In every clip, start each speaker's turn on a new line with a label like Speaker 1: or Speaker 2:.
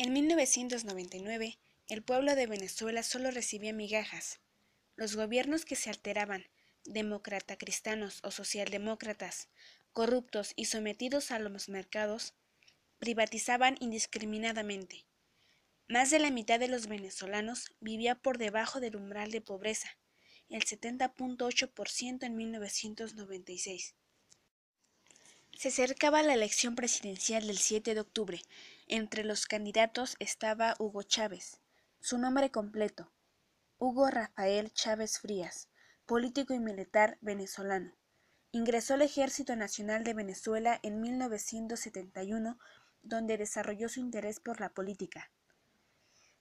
Speaker 1: En 1999, el pueblo de Venezuela solo recibía migajas. Los gobiernos que se alteraban, demócratas cristianos o socialdemócratas, corruptos y sometidos a los mercados, privatizaban indiscriminadamente. Más de la mitad de los venezolanos vivía por debajo del umbral de pobreza, el 70.8% en 1996. Se acercaba la elección presidencial del 7 de octubre entre los candidatos estaba Hugo Chávez. Su nombre completo, Hugo Rafael Chávez Frías, político y militar venezolano. Ingresó al Ejército Nacional de Venezuela en 1971, donde desarrolló su interés por la política.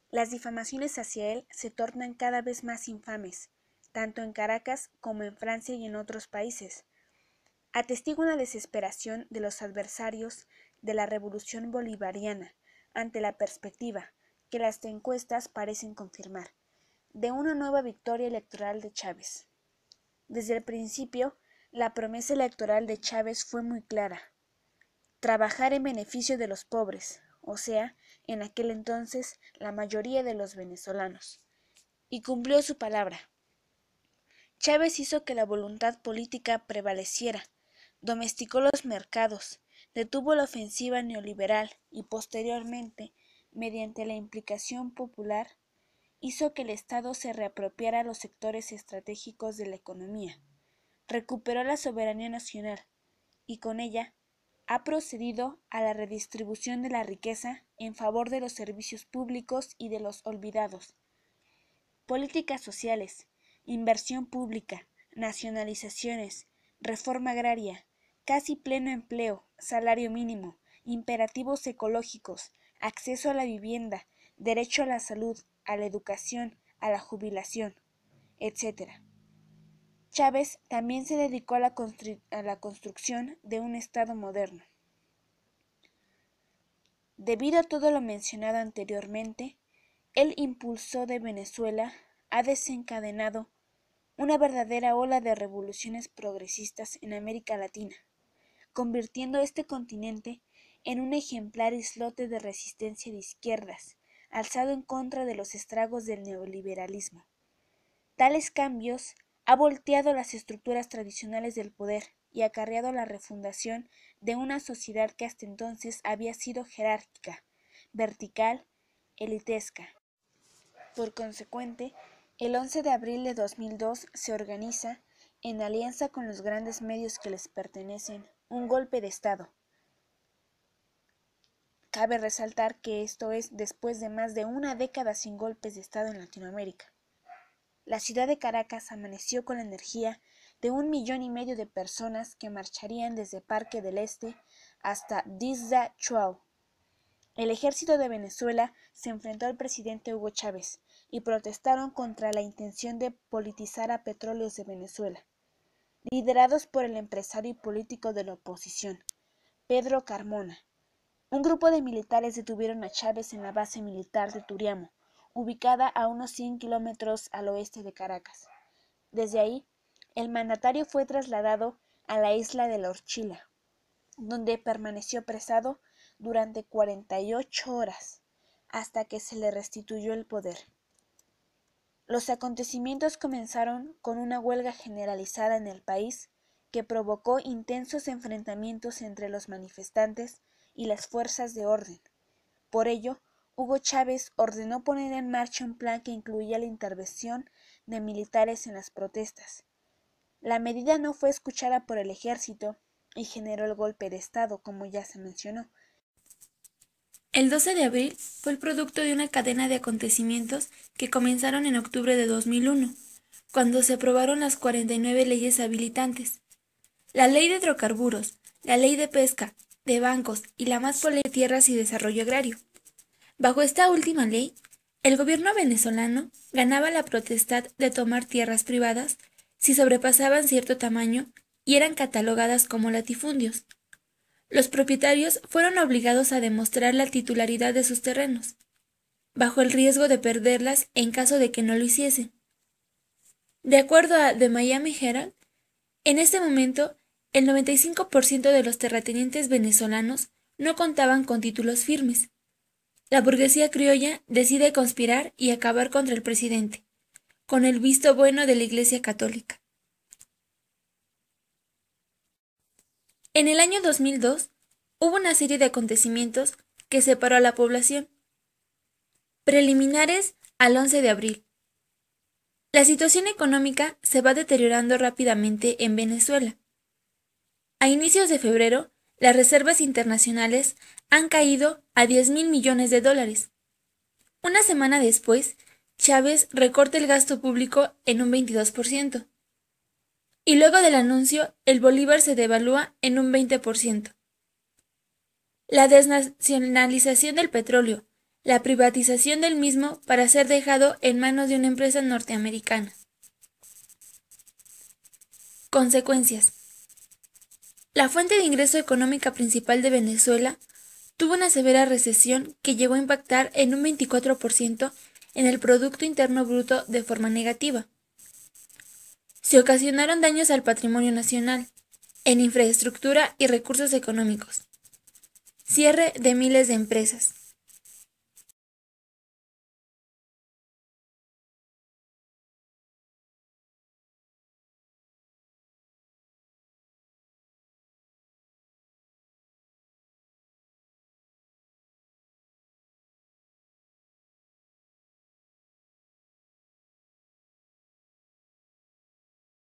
Speaker 1: Las difamaciones hacia él se tornan cada vez más infames, tanto en Caracas como en Francia y en otros países. Atestigua la desesperación de los adversarios de la revolución bolivariana, ante la perspectiva, que las encuestas parecen confirmar, de una nueva victoria electoral de Chávez. Desde el principio, la promesa electoral de Chávez fue muy clara. Trabajar en beneficio de los pobres, o sea, en aquel entonces la mayoría de los venezolanos. Y cumplió su palabra. Chávez hizo que la voluntad política prevaleciera, domesticó los mercados, detuvo la ofensiva neoliberal y posteriormente, mediante la implicación popular, hizo que el Estado se reapropiara los sectores estratégicos de la economía, recuperó la soberanía nacional y con ella ha procedido a la redistribución de la riqueza en favor de los servicios públicos y de los olvidados. Políticas sociales, inversión pública, nacionalizaciones, reforma agraria, casi pleno empleo, salario mínimo, imperativos ecológicos, acceso a la vivienda, derecho a la salud, a la educación, a la jubilación, etc. Chávez también se dedicó a la, a la, construcción de un Estado moderno. Debido a todo lo mencionado anteriormente, el impulso de Venezuela ha desencadenado una verdadera ola de revoluciones progresistas en América Latina convirtiendo este continente en un ejemplar islote de resistencia de izquierdas, alzado en contra de los estragos del neoliberalismo. Tales cambios ha volteado las estructuras tradicionales del poder y acarreado la refundación de una sociedad que hasta entonces había sido jerárquica, vertical, elitesca. Por consecuente, el 11 de abril de 2002 se organiza, en alianza con los grandes medios que les pertenecen, un golpe de Estado. Cabe resaltar que esto es después de más de una década sin golpes de Estado en Latinoamérica. La ciudad de Caracas amaneció con la energía de un millón y medio de personas que marcharían desde Parque del Este hasta Dizda Chuao. El ejército de Venezuela se enfrentó al presidente Hugo Chávez y protestaron contra la intención de politizar a Petróleos de Venezuela liderados por el empresario y político de la oposición, Pedro Carmona. Un grupo de militares detuvieron a Chávez en la base militar de Turiamo, ubicada a unos 100 kilómetros al oeste de Caracas. Desde ahí, el mandatario fue trasladado a la isla de la Orchila, donde permaneció presado durante 48 horas, hasta que se le restituyó el poder. Los acontecimientos comenzaron con una huelga generalizada en el país que provocó intensos enfrentamientos entre los manifestantes y las fuerzas de orden. Por ello, Hugo Chávez ordenó poner en marcha un plan que incluía la intervención de militares en las protestas. La medida no fue escuchada por el ejército y generó el golpe de Estado, como ya se mencionó,
Speaker 2: el 12 de abril fue el producto de una cadena de acontecimientos que comenzaron en octubre de 2001, cuando se aprobaron las 49 leyes habilitantes. La ley de hidrocarburos, la ley de pesca, de bancos y la más polémica de tierras y desarrollo agrario. Bajo esta última ley, el gobierno venezolano ganaba la protestad de tomar tierras privadas si sobrepasaban cierto tamaño y eran catalogadas como latifundios, los propietarios fueron obligados a demostrar la titularidad de sus terrenos, bajo el riesgo de perderlas en caso de que no lo hiciesen. De acuerdo a The Miami Herald, en este momento el 95% de los terratenientes venezolanos no contaban con títulos firmes. La burguesía criolla decide conspirar y acabar contra el presidente, con el visto bueno de la Iglesia Católica. En el año 2002 hubo una serie de acontecimientos que separó a la población. Preliminares al 11 de abril. La situación económica se va deteriorando rápidamente en Venezuela. A inicios de febrero, las reservas internacionales han caído a 10 mil millones de dólares. Una semana después, Chávez recorta el gasto público en un 22% y luego del anuncio el bolívar se devalúa en un 20%. La desnacionalización del petróleo, la privatización del mismo para ser dejado en manos de una empresa norteamericana. Consecuencias. La fuente de ingreso económica principal de Venezuela tuvo una severa recesión que llegó a impactar en un 24% en el Producto Interno Bruto de forma negativa se ocasionaron daños al patrimonio nacional, en infraestructura y recursos económicos, cierre de miles de empresas,